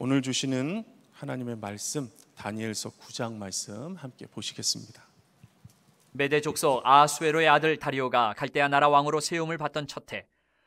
오늘 주시는 하나님의 말씀 다니엘서 9장 말씀 함께 보시겠습니다. 메대 족속 아수에로의 아들 다리오가 갈대아 나라 왕으로 세움을 받던 첫해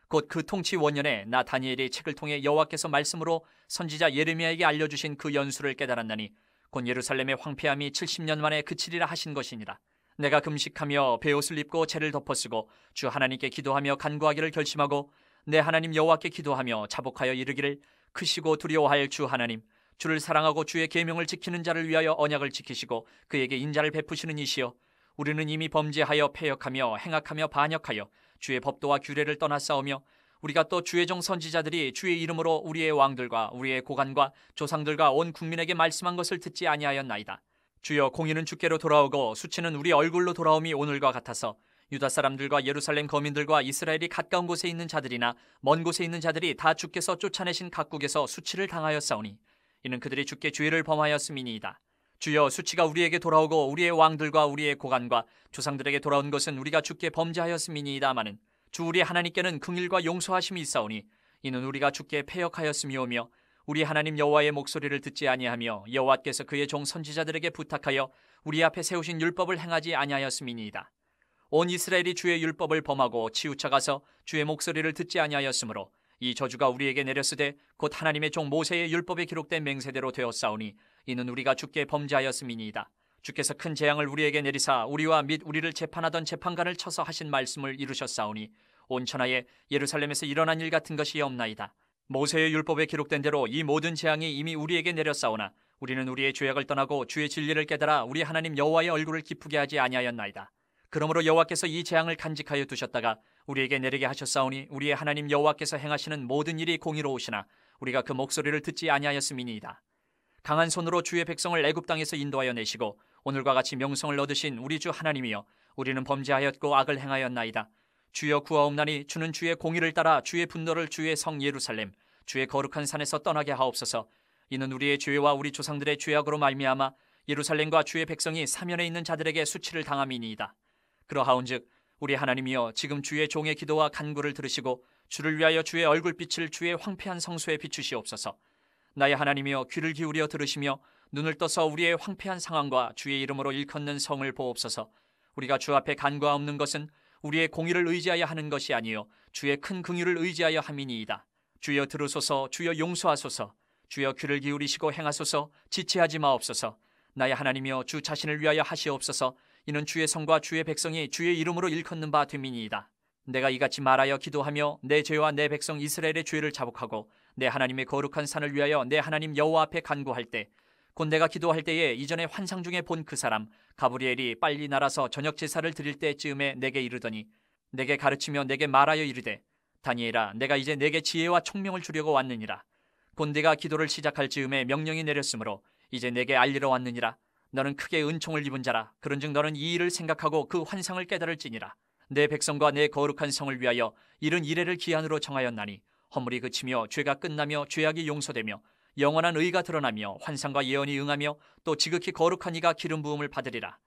곧 그 통치 원년에 나 다니엘이 책을 통해 여호와께서 말씀으로 선지자 예레미야에게 알려 주신 그 연수를 깨달았나니 곧 예루살렘의 황폐함이 70년 만에 그치리라 하신 것이니라. 내가 금식하며 베옷을 입고 죄를 덮어쓰고 주 하나님께 기도하며 간구하기를 결심하고 내 하나님 여호와께 기도하며 자복하여 이르기를 크시고 두려워할 주 하나님 주를 사랑하고 주의 계명을 지키는 자를 위하여 언약을 지키시고 그에게 인자를 베푸시는 이시여 우리는 이미 범죄하여 패역하며 행악하며 반역하여 주의 법도와 규례를 떠나 싸우며 우리가 또 주의 종 선지자들이 주의 이름으로 우리의 왕들과 우리의 고관과 조상들과 온 국민에게 말씀한 것을 듣지 아니하였나이다. 주여 공의는 주께로 돌아오고 수치는 우리 얼굴로 돌아옴이 오늘과 같아서 유다 사람들과 예루살렘 거민들과 이스라엘이 가까운 곳에 있는 자들이나 먼 곳에 있는 자들이 다 주께서 쫓아내신 각국에서 수치를 당하였사오니 이는 그들이 주께 죄를 범하였음이니이다. 주여 수치가 우리에게 돌아오고 우리의 왕들과 우리의 고관과 조상들에게 돌아온 것은 우리가 주께 범죄하였음이니이다마는 주 우리 하나님께는 긍일과 용서하심이 있사오니 이는 우리가 주께 패역하였음이오며 우리 하나님 여호와의 목소리를 듣지 아니하며 여호와께서 그의 종 선지자들에게 부탁하여 우리 앞에 세우신 율법을 행하지 아니하였음이니이다. 온 이스라엘이 주의 율법을 범하고 치우쳐 가서 주의 목소리를 듣지 아니하였으므로 이 저주가 우리에게 내렸으되 곧 하나님의 종 모세의 율법에 기록된 맹세대로 되었사오니 이는 우리가 주께 범죄하였음이니이다. 주께서 큰 재앙을 우리에게 내리사 우리와 및 우리를 재판하던 재판관을 쳐서 하신 말씀을 이루셨사오니 온 천하에 예루살렘에서 일어난 일 같은 것이 없나이다. 모세의 율법에 기록된 대로 이 모든 재앙이 이미 우리에게 내렸사오나 우리는 우리의 죄악을 떠나고 주의 진리를 깨달아 우리 하나님 여호와의 얼굴을 기쁘게 하지 아니하였나이다. 그러므로 여호와께서 이 재앙을 간직하여 두셨다가 우리에게 내리게 하셨사오니 우리의 하나님 여호와께서 행하시는 모든 일이 공의로우시나 우리가 그 목소리를 듣지 아니하였음이니이다. 강한 손으로 주의 백성을 애굽 땅에서 인도하여 내시고 오늘과 같이 명성을 얻으신 우리 주 하나님이여 우리는 범죄하였고 악을 행하였나이다. 주여 구하옵나니 주는 주의 공의를 따라 주의 분노를 주의 성 예루살렘 주의 거룩한 산에서 떠나게 하옵소서. 이는 우리의 죄와 우리 조상들의 죄악으로 말미암아 예루살렘과 주의 백성이 사면에 있는 자들에게 수치를 당함이니이다. 그러하온즉 우리 하나님이여 지금 주의 종의 기도와 간구를 들으시고 주를 위하여 주의 얼굴빛을 주의 황폐한 성소에 비추시옵소서. 나의 하나님이여 귀를 기울여 들으시며 눈을 떠서 우리의 황폐한 상황과 주의 이름으로 일컫는 성을 보옵소서. 우리가 주 앞에 간과없는 것은 우리의 공의를 의지하여 하는 것이 아니요 주의 큰 긍휼을 의지하여 함이니이다. 주여 들으소서, 주여 용서하소서, 주여 귀를 기울이시고 행하소서, 지체하지 마옵소서. 나의 하나님이여 주 자신을 위하여 하시옵소서. 이는 주의 성과 주의 백성이 주의 이름으로 일컫는 바 됨이니이다. 내가 이같이 말하여 기도하며 내 죄와 내 백성 이스라엘의 죄를 자복하고 내 하나님의 거룩한 산을 위하여 내 하나님 여호와 앞에 간구할 때곧 내가 기도할 때에 이전에 환상 중에 본 그 사람 가브리엘이 빨리 날아서 저녁 제사를 드릴 때쯤에 내게 이르더니 내게 가르치며 내게 말하여 이르되 다니엘아 내가 이제 내게 지혜와 총명을 주려고 왔느니라 곤대가 기도를 시작할 즈음에 명령이 내렸으므로 이제 내게 알리러 왔느니라 너는 크게 은총을 입은 자라 그런즉 너는 이 일을 생각하고 그 환상을 깨달을지니라 내 백성과 내 거룩한 성을 위하여 이른 이래를 기한으로 정하였나니 허물이 그치며 죄가 끝나며 죄악이 용서되며 영원한 의가 드러나며 환상과 예언이 응하며 또 지극히 거룩한 이가 기름 부음을 받으리라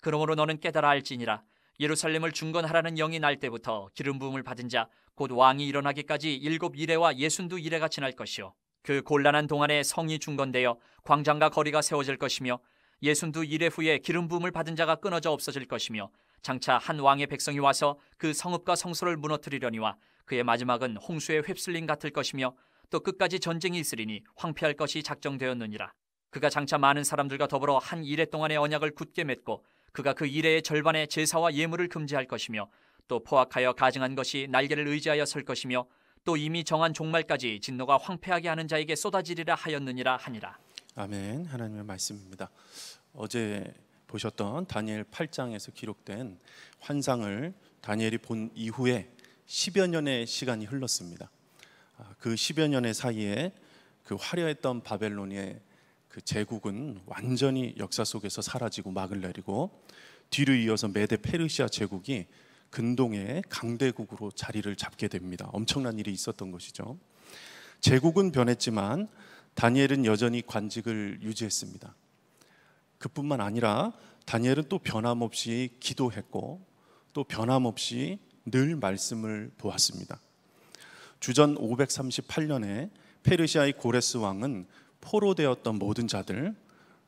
그러므로 너는 깨달아 알지니라 예루살렘을 중건하라는 영이 날 때부터 기름 부음을 받은 자 곧 왕이 일어나기까지 일곱 이래와 예순두 이래가 지날 것이요 그 곤란한 동안에 성이 중건되어 광장과 거리가 세워질 것이며 예순도 이래 후에 기름 부음을 받은 자가 끊어져 없어질 것이며 장차 한 왕의 백성이 와서 그 성읍과 성소를 무너뜨리려니와 그의 마지막은 홍수에 휩쓸림 같을 것이며 또 끝까지 전쟁이 있으리니 황폐할 것이 작정되었느니라. 그가 장차 많은 사람들과 더불어 한 이래 동안의 언약을 굳게 맺고 그가 그 이래의 절반의 제사와 예물을 금지할 것이며 또 포악하여 가증한 것이 날개를 의지하여 설 것이며 또 이미 정한 종말까지 진노가 황폐하게 하는 자에게 쏟아지리라 하였느니라 하니라. 아멘. 하나님의 말씀입니다. 어제 보셨던 다니엘 8장에서 기록된 환상을 다니엘이 본 이후에 10여 년의 시간이 흘렀습니다. 아, 그 10여 년의 사이에 그 화려했던 바벨론의 그 제국은 완전히 역사 속에서 사라지고 막을 내리고 뒤를 이어서 메데 페르시아 제국이 근동의 강대국으로 자리를 잡게 됩니다. 엄청난 일이 있었던 것이죠. 제국은 변했지만 다니엘은 여전히 관직을 유지했습니다. 그뿐만 아니라 다니엘은 또 변함없이 기도했고 또 변함없이 늘 말씀을 보았습니다. 주전 538년에 페르시아의 고레스 왕은 포로되었던 모든 자들,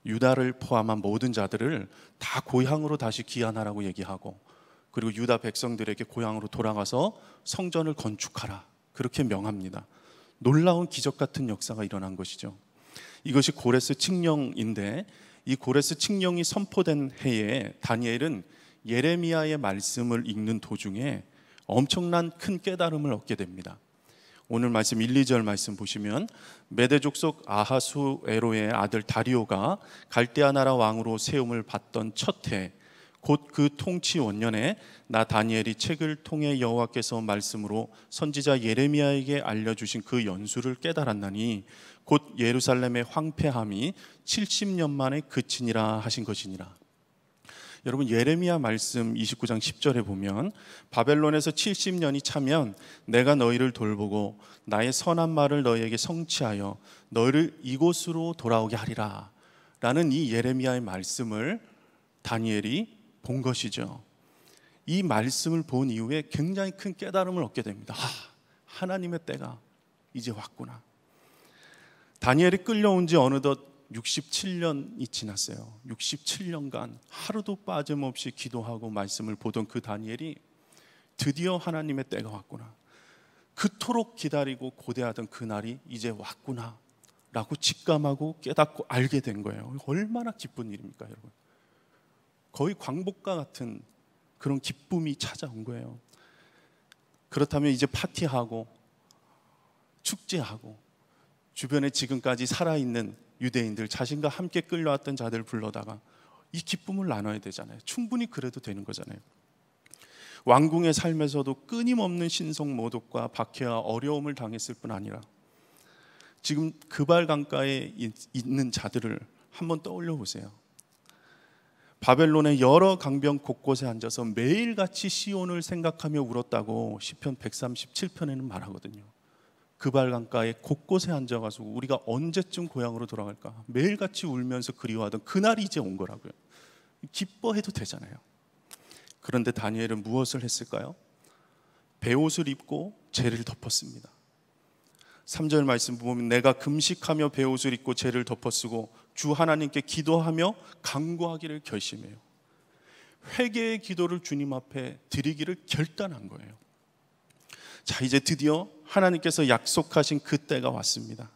유다를 포함한 모든 자들을 다 고향으로 다시 귀환하라고 얘기하고 그리고 유다 백성들에게 고향으로 돌아가서 성전을 건축하라 그렇게 명합니다. 놀라운 기적 같은 역사가 일어난 것이죠. 이것이 고레스 칙령인데 이 고레스 칙령이 선포된 해에 다니엘은 예레미야의 말씀을 읽는 도중에 엄청난 큰 깨달음을 얻게 됩니다. 오늘 말씀 1, 2절 말씀 보시면 메대족 속 아하수 에로의 아들 다리오가 갈대아 나라 왕으로 세움을 받던 첫해 곧그 통치 원년에 나 다니엘이 책을 통해 여호와께서 말씀으로 선지자 예레미야에게 알려주신 그 연수를 깨달았나니 곧 예루살렘의 황폐함이 70년 만에 그치니라 하신 것이니라. 여러분 예레미야 말씀 29장 10절에 보면 바벨론에서 70년이 차면 내가 너희를 돌보고 나의 선한 말을 너희에게 성취하여 너희를 이곳으로 돌아오게 하리라 라는 이 예레미야의 말씀을 다니엘이 본 것이죠. 이 말씀을 본 이후에 굉장히 큰 깨달음을 얻게 됩니다. 아, 하, 나님의 때가 이제 왔구나. 다니엘이 끌려온 지 어느덧 67년이 지났어요. 67년간 하루도 빠짐없이 기도하고 말씀을 보던 그 다니엘이 드디어 하나님의 때가 왔구나. 그토록 기다리고 고대하던 그 날이 이제 왔구나. 라고 직감하고 깨닫고 알게 된 거예요. 얼마나 기쁜 일입니까, 여러분? 거의 광복과 같은 그런 기쁨이 찾아온 거예요. 그렇다면 이제 파티하고 축제하고 주변에 지금까지 살아있는 유대인들 자신과 함께 끌려왔던 자들 불러다가 이 기쁨을 나눠야 되잖아요. 충분히 그래도 되는 거잖아요. 왕궁의 삶에서도 끊임없는 신성 모독과 박해와 어려움을 당했을 뿐 아니라 지금 그발 강가에 있는 자들을 한번 떠올려 보세요. 바벨론의 여러 강변 곳곳에 앉아서 매일같이 시온을 생각하며 울었다고 시편 137편에는 말하거든요. 그 발강가에 곳곳에 앉아가지고 우리가 언제쯤 고향으로 돌아갈까 매일같이 울면서 그리워하던 그날이 이제 온 거라고요. 기뻐해도 되잖아요. 그런데 다니엘은 무엇을 했을까요? 배옷을 입고 죄를 덮었습니다. 3절 말씀 보면 내가 금식하며 배옷을 입고 죄를 덮어쓰고 주 하나님께 기도하며 간구하기를 결심해요. 회개의 기도를 주님 앞에 드리기를 결단한 거예요. 자, 이제 드디어 하나님께서 약속하신 그 때가 왔습니다.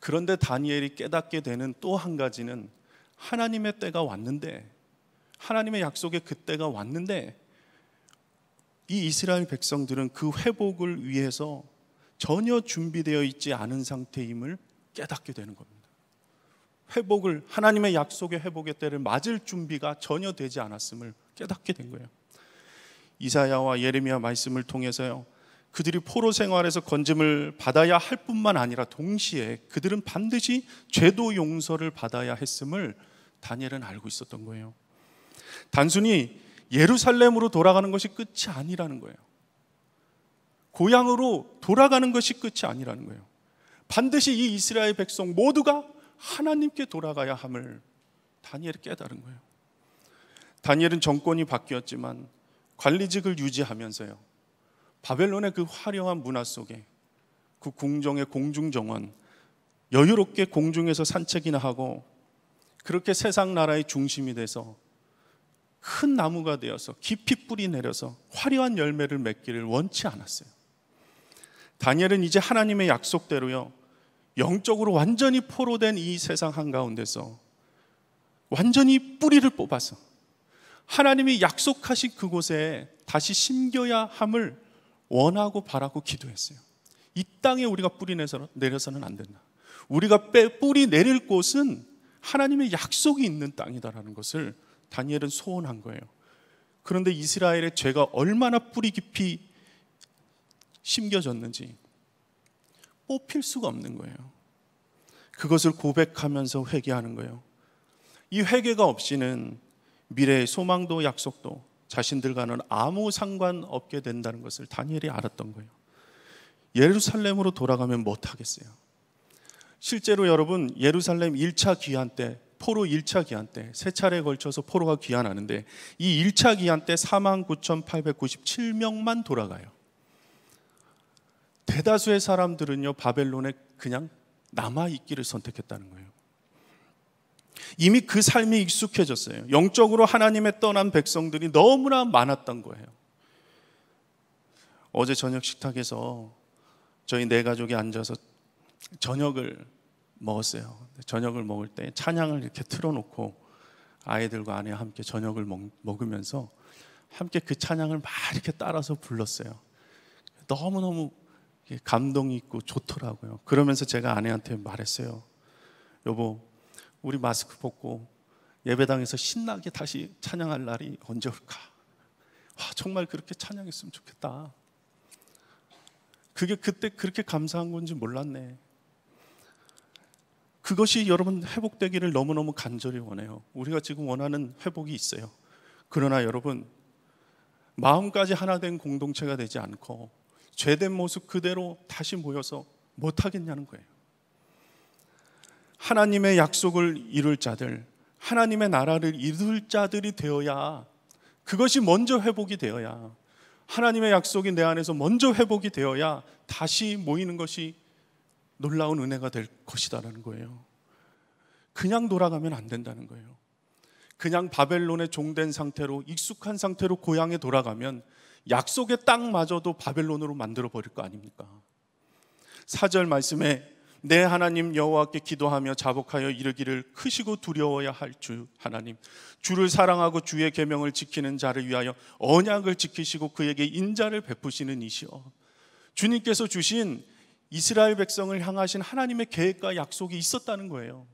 그런데 다니엘이 깨닫게 되는 또 한 가지는 하나님의 때가 왔는데 하나님의 약속의 그 때가 왔는데 이 이스라엘 백성들은 그 회복을 위해서 전혀 준비되어 있지 않은 상태임을 깨닫게 되는 겁니다. 회복을 하나님의 약속의 회복의 때를 맞을 준비가 전혀 되지 않았음을 깨닫게 된 거예요. 이사야와 예레미야 말씀을 통해서요. 그들이 포로 생활에서 건짐을 받아야 할 뿐만 아니라 동시에 그들은 반드시 죄도 용서를 받아야 했음을 다니엘은 알고 있었던 거예요. 단순히 예루살렘으로 돌아가는 것이 끝이 아니라는 거예요. 고향으로 돌아가는 것이 끝이 아니라는 거예요. 반드시 이 이스라엘 백성 모두가 하나님께 돌아가야 함을 다니엘이 깨달은 거예요. 다니엘은 정권이 바뀌었지만 관리직을 유지하면서요. 바벨론의 그 화려한 문화 속에 그 궁정의 공중 정원 여유롭게 공중에서 산책이나 하고 그렇게 세상 나라의 중심이 돼서 큰 나무가 되어서 깊이 뿌리 내려서 화려한 열매를 맺기를 원치 않았어요. 다니엘은 이제 하나님의 약속대로요. 영적으로 완전히 포로된 이 세상 한가운데서 완전히 뿌리를 뽑아서 하나님이 약속하신 그곳에 다시 심겨야 함을 원하고 바라고 기도했어요. 이 땅에 우리가 뿌리 내려서는 안 된다. 우리가 뿌리 내릴 곳은 하나님의 약속이 있는 땅이다라는 것을 다니엘은 소원한 거예요. 그런데 이스라엘의 죄가 얼마나 뿌리 깊이 심겨졌는지 뽑힐 수가 없는 거예요. 그것을 고백하면서 회개하는 거예요. 이 회개가 없이는 미래의 소망도 약속도 자신들과는 아무 상관없게 된다는 것을 다니엘이 알았던 거예요. 예루살렘으로 돌아가면 못하겠어요. 실제로 여러분 예루살렘 1차 귀환 때 포로 1차 귀환 때 세 차례에 걸쳐서 포로가 귀환하는데 이 1차 귀환 때 4만 9,897명만 돌아가요. 대다수의 사람들은요, 바벨론에 그냥 남아있기를 선택했다는 거예요. 이미 그 삶이 익숙해졌어요. 영적으로 하나님의 떠난 백성들이 너무나 많았던 거예요. 어제 저녁 식탁에서 저희 네 가족이 앉아서 저녁을 먹었어요. 저녁을 먹을 때 찬양을 이렇게 틀어놓고 아이들과 아내와 함께 저녁을 먹, 으면서 함께 그 찬양을 막 이렇게 따라서 불렀어요. 너무너무 감동이 있고 좋더라고요. 그러면서 제가 아내한테 말했어요. 여보, 우리 마스크 벗고 예배당에서 신나게 다시 찬양할 날이 언제 올까? 와, 아, 정말 그렇게 찬양했으면 좋겠다. 그게 그때 그렇게 감사한 건지 몰랐네. 그것이 여러분 회복되기를 너무너무 간절히 원해요. 우리가 지금 원하는 회복이 있어요. 그러나 여러분, 마음까지 하나 된 공동체가 되지 않고 죄된 모습 그대로 다시 모여서 못하겠냐는 거예요. 하나님의 약속을 이룰 자들, 하나님의 나라를 이룰 자들이 되어야 그것이 먼저 회복이 되어야 하나님의 약속이 내 안에서 먼저 회복이 되어야 다시 모이는 것이 놀라운 은혜가 될 것이다라는 거예요. 그냥 돌아가면 안 된다는 거예요. 그냥 바벨론의 종된 상태로 익숙한 상태로 고향에 돌아가면 약속의 땅마저도 바벨론으로 만들어 버릴 거 아닙니까? 사절 말씀에 내 하나님 여호와께 기도하며 자복하여 이르기를 크시고 두려워야 할 주 하나님 주를 사랑하고 주의 계명을 지키는 자를 위하여 언약을 지키시고 그에게 인자를 베푸시는 이시여 주님께서 주신 이스라엘 백성을 향하신 하나님의 계획과 약속이 있었다는 거예요.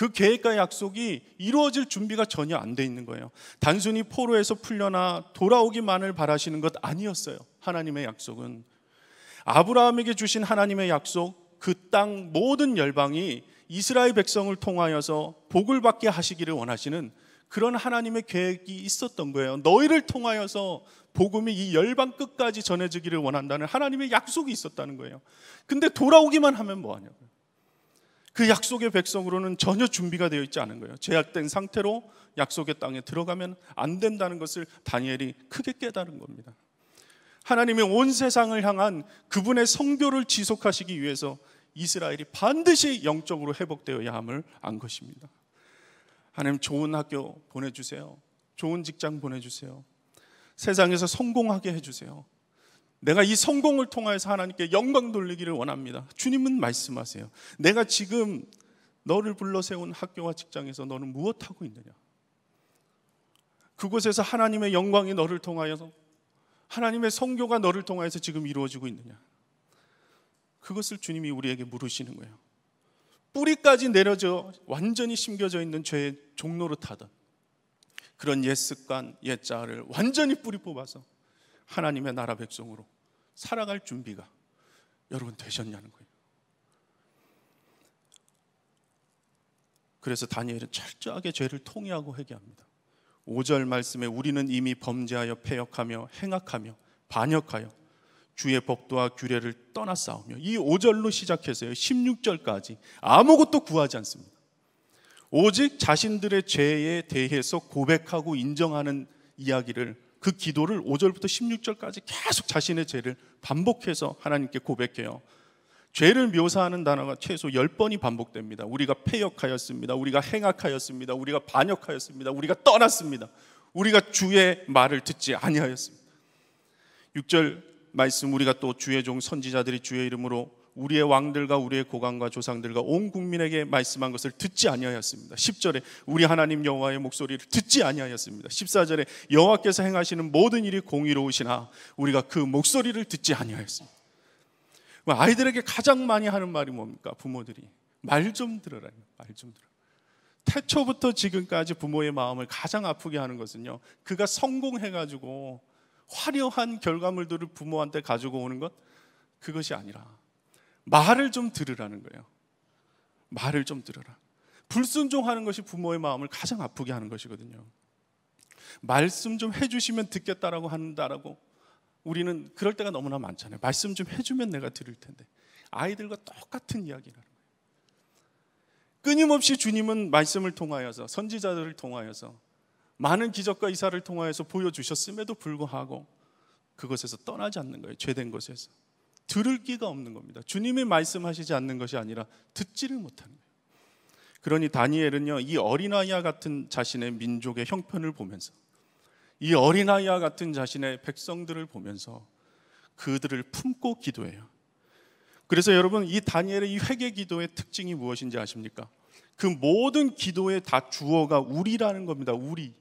그 계획과 약속이 이루어질 준비가 전혀 안 돼 있는 거예요. 단순히 포로에서 풀려나 돌아오기만을 바라시는 것 아니었어요. 하나님의 약속은 아브라함에게 주신 하나님의 약속, 그 땅 모든 열방이 이스라엘 백성을 통하여서 복을 받게 하시기를 원하시는 그런 하나님의 계획이 있었던 거예요. 너희를 통하여서 복음이 이 열방 끝까지 전해지기를 원한다는 하나님의 약속이 있었다는 거예요. 근데 돌아오기만 하면 뭐 하냐고요. 그 약속의 백성으로는 전혀 준비가 되어 있지 않은 거예요. 제약된 상태로 약속의 땅에 들어가면 안 된다는 것을 다니엘이 크게 깨달은 겁니다. 하나님의 온 세상을 향한 그분의 성교를 지속하시기 위해서 이스라엘이 반드시 영적으로 회복되어야 함을 안 것입니다. 하나님 좋은 학교 보내주세요. 좋은 직장 보내주세요. 세상에서 성공하게 해주세요. 내가 이 성공을 통해서 하나님께 영광 돌리기를 원합니다. 주님은 말씀하세요. 내가 지금 너를 불러 세운 학교와 직장에서 너는 무엇 하고 있느냐? 그곳에서 하나님의 영광이 너를 통하여서 하나님의 성교가 너를 통하여서 지금 이루어지고 있느냐? 그것을 주님이 우리에게 물으시는 거예요. 뿌리까지 내려져 완전히 심겨져 있는 죄의 종로를 타던 그런 옛 습관, 옛 자아를 완전히 뿌리 뽑아서 하나님의 나라 백성으로 살아갈 준비가 여러분 되셨냐는 거예요. 그래서 다니엘은 철저하게 죄를 통회하고 회개합니다. 5절 말씀에 우리는 이미 범죄하여 패역하며 행악하며 반역하여 주의 법도와 규례를 떠나 싸우며 이 5절로 시작해서요. 16절까지 아무것도 구하지 않습니다. 오직 자신들의 죄에 대해서 고백하고 인정하는 이야기를 그 기도를 5절부터 16절까지 계속 자신의 죄를 반복해서 하나님께 고백해요. 죄를 묘사하는 단어가 최소 10번이 반복됩니다. 우리가 폐역하였습니다. 우리가 행악하였습니다. 우리가 반역하였습니다. 우리가 떠났습니다. 우리가 주의 말을 듣지 아니하였습니다. 6절 말씀 우리가 또 주의 종 선지자들이 주의 이름으로 우리의 왕들과 우리의 고관과 조상들과 온 국민에게 말씀한 것을 듣지 아니하였습니다. 10절에 우리 하나님 여호와의 목소리를 듣지 아니하였습니다. 14절에 여호와께서 행하시는 모든 일이 공의로우시나 우리가 그 목소리를 듣지 아니하였습니다. 뭐 아이들에게 가장 많이 하는 말이 뭡니까? 부모들이 말 좀 들어라. 말 좀 들어. 태초부터 지금까지 부모의 마음을 가장 아프게 하는 것은요. 그가 성공해 가지고 화려한 결과물들을 부모한테 가지고 오는 것 그것이 아니라 말을 좀 들으라는 거예요. 말을 좀 들으라. 불순종하는 것이 부모의 마음을 가장 아프게 하는 것이거든요. 말씀 좀 해주시면 듣겠다라고 한다라고 우리는 그럴 때가 너무나 많잖아요. 말씀 좀 해주면 내가 들을 텐데 아이들과 똑같은 이야기를 는 거예요. 끊임없이 주님은 말씀을 통하여서 선지자들을 통하여서 많은 기적과 이사를 통하여서 보여주셨음에도 불구하고 그것에서 떠나지 않는 거예요. 죄된 것에서. 들을 기가 없는 겁니다. 주님이 말씀하시지 않는 것이 아니라 듣지를 못하는 거예요. 그러니 다니엘은요, 이 어린아이와 같은 자신의 민족의 형편을 보면서 이 어린아이와 같은 자신의 백성들을 보면서 그들을 품고 기도해요. 그래서 여러분, 이 다니엘의 이 회개 기도의 특징이 무엇인지 아십니까? 그 모든 기도에 다 주어가 우리라는 겁니다. 우리.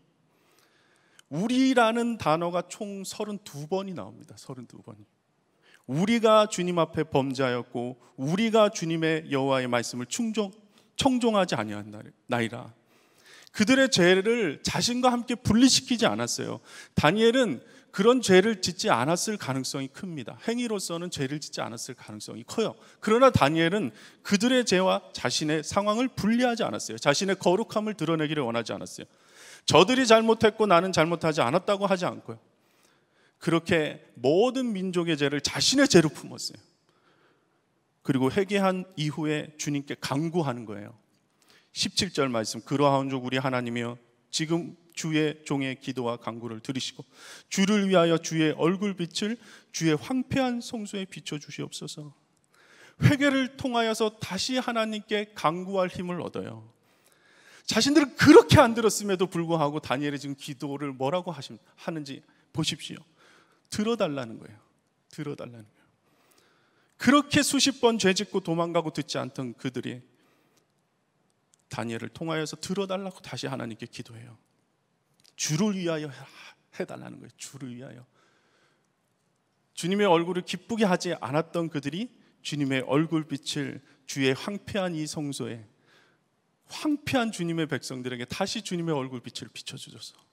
우리라는 단어가 총 32번이 나옵니다. 32번이. 우리가 주님 앞에 범죄하였고 우리가 주님의 여호와의 말씀을 충종 청종하지 아니한나이라 그들의 죄를 자신과 함께 분리시키지 않았어요. 다니엘은 그런 죄를 짓지 않았을 가능성이 큽니다. 행위로서는 죄를 짓지 않았을 가능성이 커요. 그러나 다니엘은 그들의 죄와 자신의 상황을 분리하지 않았어요. 자신의 거룩함을 드러내기를 원하지 않았어요. 저들이 잘못했고 나는 잘못하지 않았다고 하지 않고요. 그렇게 모든 민족의 죄를 자신의 죄로 품었어요. 그리고 회개한 이후에 주님께 강구하는 거예요. 17절 말씀 그러하온 우리 하나님이여 지금 주의 종의 기도와 강구를 들으시고 주를 위하여 주의 얼굴 빛을 주의 황폐한 성소에 비춰 주시옵소서. 회개를 통하여서 다시 하나님께 강구할 힘을 얻어요. 자신들은 그렇게 안 들었음에도 불구하고 다니엘이 지금 기도를 뭐라고 하는지 보십시오. 들어달라는 거예요. 들어달라는 거예요. 그렇게 수십 번 죄짓고 도망가고 듣지 않던 그들이 다니엘을 통하여서 들어달라고 다시 하나님께 기도해요. 주를 위하여 해달라는 거예요. 주를 위하여. 주님의 얼굴을 기쁘게 하지 않았던 그들이 주님의 얼굴빛을 주의 황폐한 이 성소에 황폐한 주님의 백성들에게 다시 주님의 얼굴빛을 비춰주소서.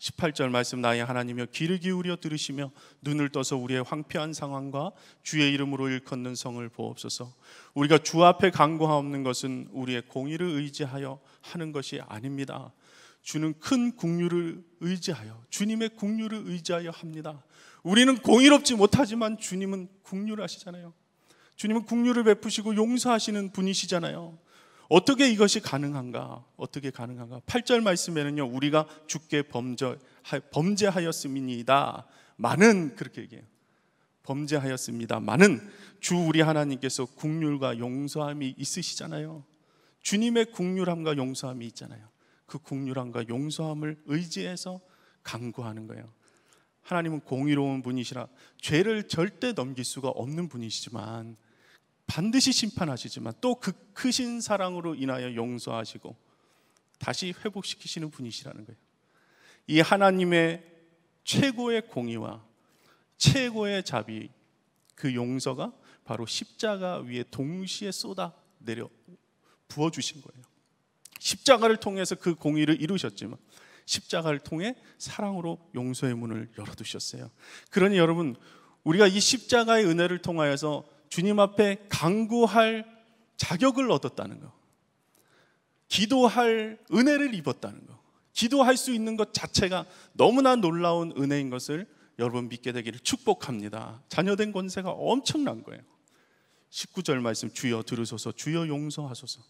18절 말씀 나의 하나님여 이 귀를 기울여 들으시며 눈을 떠서 우리의 황폐한 상황과 주의 이름으로 일컫는 성을 보옵소서. 우리가 주 앞에 강구하옵는 것은 우리의 공의를 의지하여 하는 것이 아닙니다. 주는 큰국류를 의지하여 주님의 국류를 의지하여 합니다. 우리는 공의롭지 못하지만 주님은 국률하시잖아요. 주님은 국류를 베푸시고 용서하시는 분이시잖아요. 어떻게 이것이 가능한가? 어떻게 가능한가? 8절 말씀에는요, 우리가 죽게 범죄, 범죄하였음니다 많은, 그렇게 얘기해요. 범죄하였습니다. 많은 주 우리 하나님께서 국률과 용서함이 있으시잖아요. 주님의 국률함과 용서함이 있잖아요. 그 국률함과 용서함을 의지해서 강구하는 거예요. 하나님은 공의로운 분이시라 죄를 절대 넘길 수가 없는 분이시지만 반드시 심판하시지만 또 그 크신 사랑으로 인하여 용서하시고 다시 회복시키시는 분이시라는 거예요. 이 하나님의 최고의 공의와 최고의 자비 그 용서가 바로 십자가 위에 동시에 쏟아 내려 부어 주신 거예요. 십자가를 통해서 그 공의를 이루셨지만 십자가를 통해 사랑으로 용서의 문을 열어 두셨어요. 그러니 여러분 우리가 이 십자가의 은혜를 통하여서 주님 앞에 강구할 자격을 얻었다는 거. 기도할 은혜를 입었다는 거. 기도할 수 있는 것 자체가 너무나 놀라운 은혜인 것을 여러분 믿게 되기를 축복합니다. 자녀된 권세가 엄청난 거예요. 19절 말씀 주여 들으소서 주여 용서하소서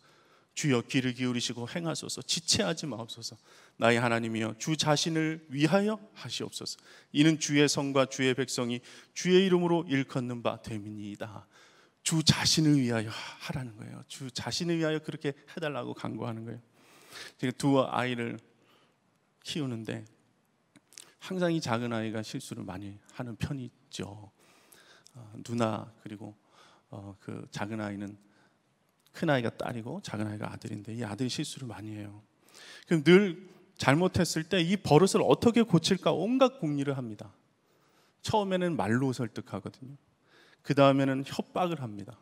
주여 귀를 기울이시고 행하소서 지체하지 마옵소서 나의 하나님이여 주 자신을 위하여 하시옵소서 이는 주의 성과 주의 백성이 주의 이름으로 일컫는 바 되민이다 주 자신을 위하여 하라는 거예요 주 자신을 위하여 그렇게 해달라고 간구하는 거예요 제가 두 아이를 키우는데 항상 이 작은 아이가 실수를 많이 하는 편이죠 어, 누나 그리고 어, 그 작은 아이는 큰 아이가 딸이고 작은 아이가 아들인데 이 아들이 실수를 많이 해요. 그럼 늘 잘못했을 때 이 버릇을 어떻게 고칠까 온갖 궁리를 합니다. 처음에는 말로 설득하거든요. 그 다음에는 협박을 합니다.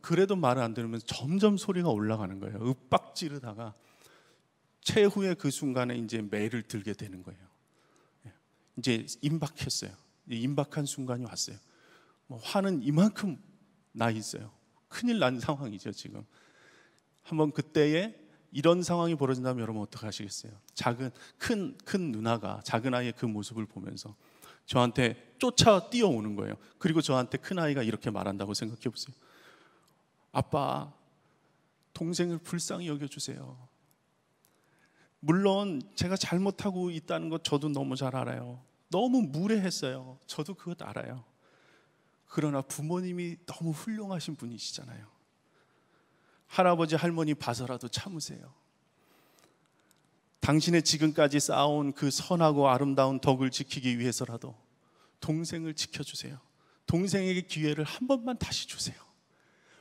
그래도 말을 안 들으면 점점 소리가 올라가는 거예요. 윽박 지르다가 최후의 그 순간에 이제 매를 들게 되는 거예요. 예. 이제 임박했어요. 임박한 순간이 왔어요. 뭐 화는 이만큼 나 있어요. 큰일 난 상황이죠 지금. 한번 그때에 이런 상황이 벌어진다면 여러분 어떻게 하시겠어요? 작은 큰 큰 누나가 작은 아이의 그 모습을 보면서 저한테 쫓아 뛰어오는 거예요. 그리고 저한테 큰 아이가 이렇게 말한다고 생각해 보세요. 아빠, 동생을 불쌍히 여겨 주세요. 물론 제가 잘못하고 있다는 것 저도 너무 잘 알아요. 너무 무례했어요. 저도 그것 알아요. 그러나 부모님이 너무 훌륭하신 분이시잖아요. 할아버지 할머니 봐서라도 참으세요. 당신의 지금까지 쌓아온 그 선하고 아름다운 덕을 지키기 위해서라도 동생을 지켜주세요. 동생에게 기회를 한 번만 다시 주세요.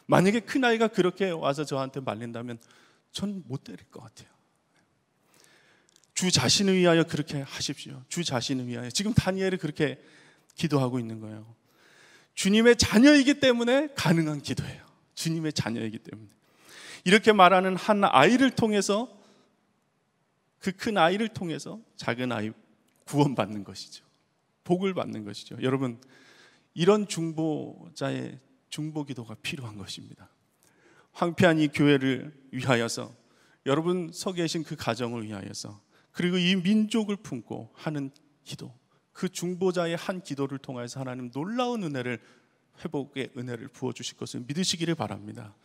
만약에 큰아이가 그렇게 와서 저한테 말린다면 전 못 때릴 것 같아요. 주 자신을 위하여 그렇게 하십시오. 주 자신을 위하여. 지금 다니엘이 그렇게 기도하고 있는 거예요. 주님의 자녀이기 때문에 가능한 기도예요. 주님의 자녀이기 때문에. 이렇게 말하는 한 아이를 통해서 그 큰 아이를 통해서 작은 아이 구원받는 것이죠. 복을 받는 것이죠. 여러분, 이런 중보자의 중보 기도가 필요한 것입니다. 황폐한 이 교회를 위하여서 여러분 서 계신 그 가정을 위하여서 그리고 이 민족을 품고 하는 기도 그 중보자의 한 기도를 통해서 하나님 놀라운 은혜를 회복의 은혜를 부어 주실 것을 믿으시기를 바랍니다.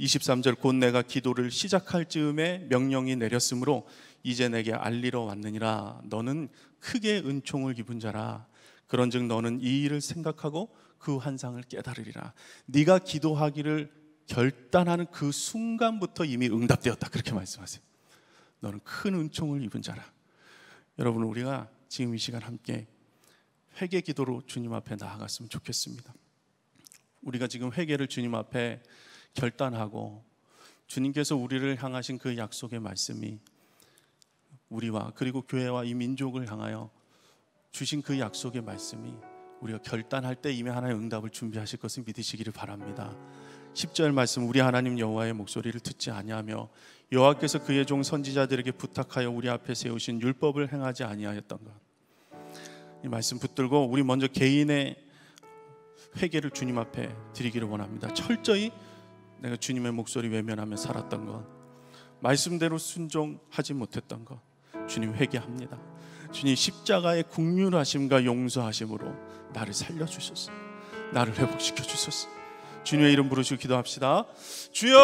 23절 곧 내가 기도를 시작할 즈음에 명령이 내렸으므로 이제 내게 알리러 왔느니라 너는 크게 은총을 입은 자라 그런즉 너는 이 일을 생각하고 그 환상을 깨달으리라 네가 기도하기를 결단하는 그 순간부터 이미 응답되었다 그렇게 말씀하세요 너는 큰 은총을 입은 자라 여러분 우리가 지금 이 시간 함께 회개 기도로 주님 앞에 나아갔으면 좋겠습니다. 우리가 지금 회개를 주님 앞에 결단하고 주님께서 우리를 향하신 그 약속의 말씀이 우리와 그리고 교회와 이 민족을 향하여 주신 그 약속의 말씀이 우리가 결단할 때 이미 하나의 응답을 준비하실 것을 믿으시기를 바랍니다. 10절 말씀 우리 하나님 여호와의 목소리를 듣지 아니하며 여호와께서 그의 종 선지자들에게 부탁하여 우리 앞에 세우신 율법을 행하지 아니하였던것이 말씀 붙들고 우리 먼저 개인의 회개를 주님 앞에 드리기를 원합니다. 철저히 내가 주님의 목소리 외면하며 살았던 것, 말씀대로 순종하지 못했던 것, 주님 회개합니다. 주님 십자가의 국률하심과 용서하심으로 나를 살려 주셨어 나를 회복시켜 주셨어 주님의 이름 부르시고 기도합시다. 주여!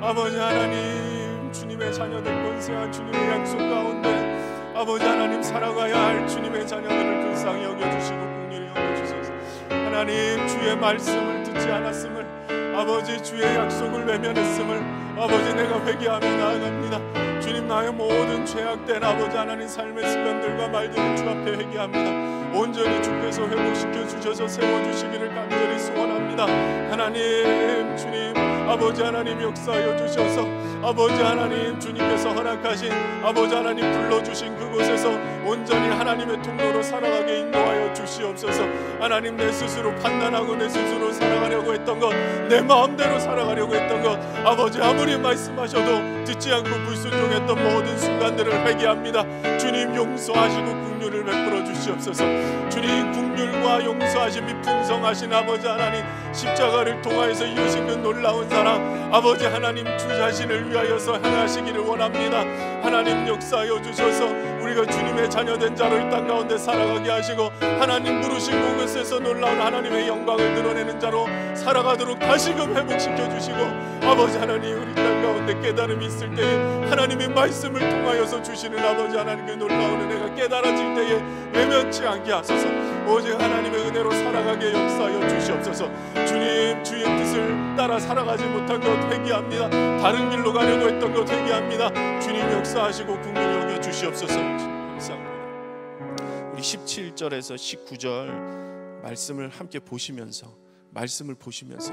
아버지 하나님 주님의 자녀들 권세한 주님의 약속 가운데 아버지 하나님 살아가야 할 주님의 자녀들을 불쌍히 여겨주시고 국리를 여겨주소서 하나님 주의 말씀을 듣지 않았음을 아버지 주의 약속을 외면했음을 아버지 내가 회개하며 나아갑니다 주님 나의 모든 죄악된 아버지 하나님 삶의 습관들과 말들을 주 앞에 회개합니다 온전히 주께서 회복시켜 주셔서 세워주시기를 간절히 소원합니다 하나님 주님 아버지 하나님 역사하여 주셔서 아버지 하나님 주님께서 허락하신 아버지 하나님 불러주신 그곳에서 온전히 하나님의 통로로 살아가게 인도하여 주시옵소서 하나님 내 스스로 판단하고 내 스스로 살아가려고 했던 것 내 마음대로 살아가려고 했던 것 아버지 아무리 말씀하셔도 듣지 않고 불순종했던 모든 순간들을 회개합니다 주님 용서하시고 국률을 베풀어 주시옵소서 주님 국률과 용서하심이 풍성하신 아버지 하나님 십자가를 통하여서 이어지는 그 놀라운 사랑 아버지 하나님 주 자신을 위하여서 행하시기를 원합니다 하나님 역사여 주셔서 우리가 주님의 자녀된 자로 이땅 가운데 살아가게 하시고 하나님 부르신 곳에서 놀라운 하나님의 영광을 드러내는 자로 살아가도록 다시금 회복시켜 주시고 아버지 하나님 우리 땅 가운데 깨달음이 있을 때에 하나님의 말씀을 통하여서 주시는 아버지 하나님 께 그 놀라운 은혜가 깨달아질 때에 외면치 않게 하소서 오직 하나님의 은혜로 살아가게 역사하여 주시옵소서 주님 주의 뜻을 따라 살아가지 못한 것 회개합니다 다른 길로 가려고 했던 것 회개합니다 주님 역사하시고 국민 여겨 주시옵소서 묵상합니다. 우리 17절에서 19절 말씀을 함께 보시면서 말씀을 보시면서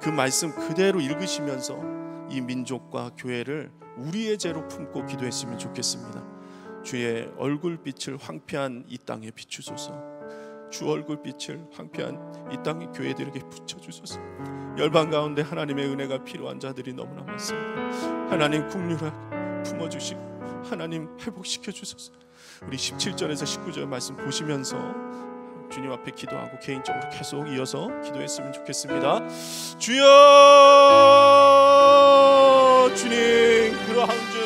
그 말씀 그대로 읽으시면서 이 민족과 교회를 우리의 죄로 품고 기도했으면 좋겠습니다. 주의 얼굴빛을 황폐한 이 땅에 비추소서. 주 얼굴빛을 황폐한 이 땅의 교회들에게 붙여주소서 열방 가운데 하나님의 은혜가 필요한 자들이 너무나 많습니다 하나님 국률을 품어주시고 하나님 회복시켜주소서 우리 17절에서 19절 말씀 보시면서 주님 앞에 기도하고 개인적으로 계속 이어서 기도했으면 좋겠습니다. 주여 주님 그러한 주